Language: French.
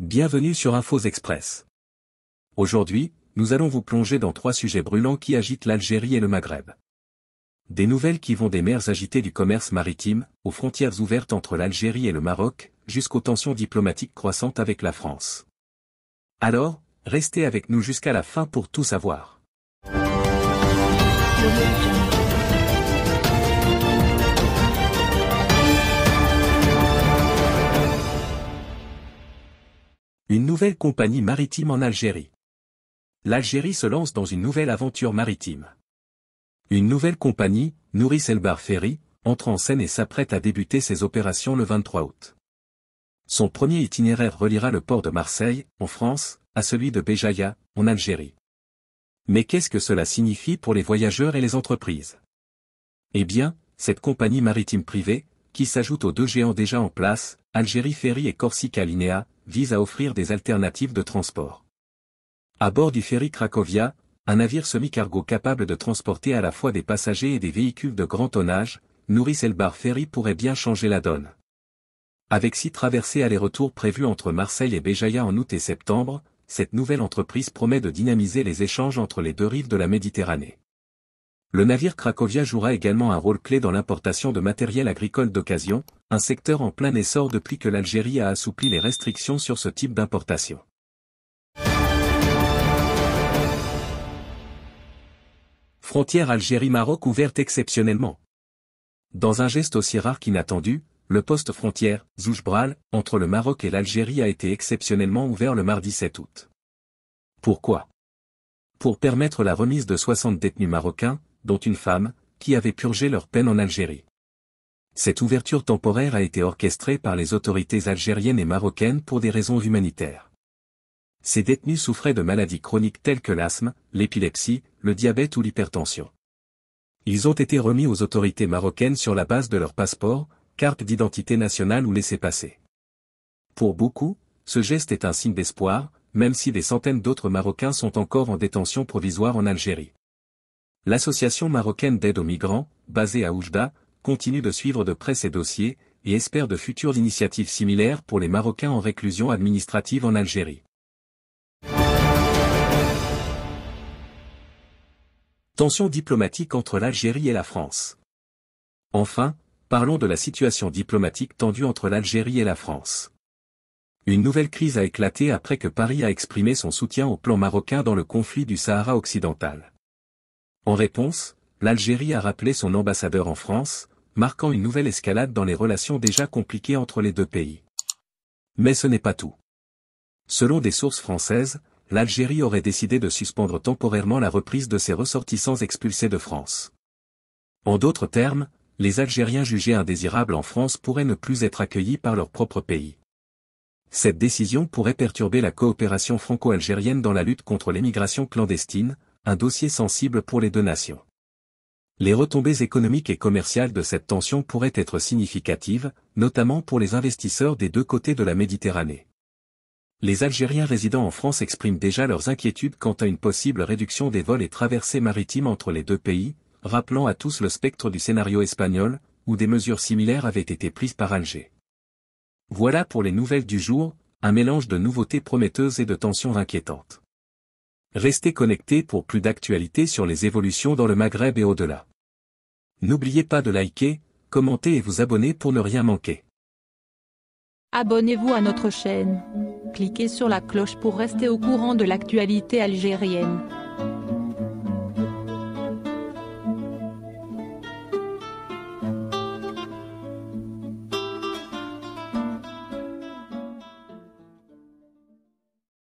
Bienvenue sur Infos Express. Aujourd'hui, nous allons vous plonger dans trois sujets brûlants qui agitent l'Algérie et le Maghreb. Des nouvelles qui vont des mers agitées du commerce maritime, aux frontières ouvertes entre l'Algérie et le Maroc, jusqu'aux tensions diplomatiques croissantes avec la France. Alors, restez avec nous jusqu'à la fin pour tout savoir. nouvelle compagnie maritime en Algérie. L'Algérie se lance dans une nouvelle aventure maritime. Une nouvelle compagnie, Nouris Elbar Ferry, entre en scène et s'apprête à débuter ses opérations le 23 août. Son premier itinéraire reliera le port de Marseille, en France, à celui de Béjaïa, en Algérie. Mais qu'est-ce que cela signifie pour les voyageurs et les entreprises Eh bien, cette compagnie maritime privée, qui s'ajoute aux deux géants déjà en place, Algérie Ferry et Corsica Linea, visent à offrir des alternatives de transport. À bord du ferry Cracovia, un navire semi-cargo capable de transporter à la fois des passagers et des véhicules de grand tonnage, Nouris Elbar Ferry pourrait bien changer la donne. Avec six traversées aller-retour prévues entre Marseille et Béjaïa en août et septembre, cette nouvelle entreprise promet de dynamiser les échanges entre les deux rives de la Méditerranée. Le navire Cracovia jouera également un rôle clé dans l'importation de matériel agricole d'occasion, un secteur en plein essor depuis que l'Algérie a assoupli les restrictions sur ce type d'importation. Frontière Algérie-Maroc ouverte exceptionnellement. Dans un geste aussi rare qu'inattendu, le poste frontière, Zoujbral, entre le Maroc et l'Algérie a été exceptionnellement ouvert le mardi 7 août. Pourquoi Pour permettre la remise de 60 détenus marocains, dont une femme, qui avait purgé leur peine en Algérie. Cette ouverture temporaire a été orchestrée par les autorités algériennes et marocaines pour des raisons humanitaires. Ces détenus souffraient de maladies chroniques telles que l'asthme, l'épilepsie, le diabète ou l'hypertension. Ils ont été remis aux autorités marocaines sur la base de leur passeport, carte d'identité nationale ou laissez-passer. Pour beaucoup, ce geste est un signe d'espoir, même si des centaines d'autres Marocains sont encore en détention provisoire en Algérie. L'association marocaine d'aide aux migrants, basée à Oujda, continue de suivre de près ces dossiers, et espère de futures initiatives similaires pour les Marocains en réclusion administrative en Algérie. Tensions diplomatiques entre l'Algérie et la France. Enfin, parlons de la situation diplomatique tendue entre l'Algérie et la France. Une nouvelle crise a éclaté après que Paris a exprimé son soutien au plan marocain dans le conflit du Sahara occidental. En réponse, l'Algérie a rappelé son ambassadeur en France, marquant une nouvelle escalade dans les relations déjà compliquées entre les deux pays. Mais ce n'est pas tout. Selon des sources françaises, l'Algérie aurait décidé de suspendre temporairement la reprise de ses ressortissants expulsés de France. En d'autres termes, les Algériens jugés indésirables en France pourraient ne plus être accueillis par leur propre pays. Cette décision pourrait perturber la coopération franco-algérienne dans la lutte contre l'émigration clandestine, un dossier sensible pour les deux nations. Les retombées économiques et commerciales de cette tension pourraient être significatives, notamment pour les investisseurs des deux côtés de la Méditerranée. Les Algériens résidant en France expriment déjà leurs inquiétudes quant à une possible réduction des vols et traversées maritimes entre les deux pays, rappelant à tous le spectre du scénario espagnol, où des mesures similaires avaient été prises par Alger. Voilà pour les nouvelles du jour, un mélange de nouveautés prometteuses et de tensions inquiétantes. Restez connectés pour plus d'actualités sur les évolutions dans le Maghreb et au-delà. N'oubliez pas de liker, commenter et vous abonner pour ne rien manquer. Abonnez-vous à notre chaîne. Cliquez sur la cloche pour rester au courant de l'actualité algérienne.